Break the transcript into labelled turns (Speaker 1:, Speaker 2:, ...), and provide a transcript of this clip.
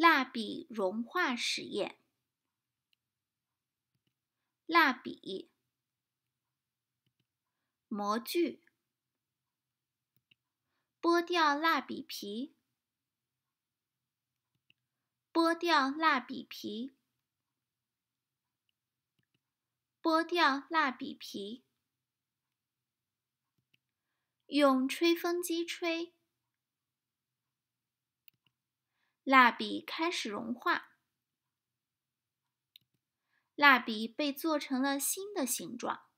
Speaker 1: 蜡笔融化实验。蜡笔模具。剥掉蜡笔皮。剥掉蜡笔皮。剥掉蜡笔皮。用吹风机吹。蜡笔开始融化，蜡笔被做成了新的形状。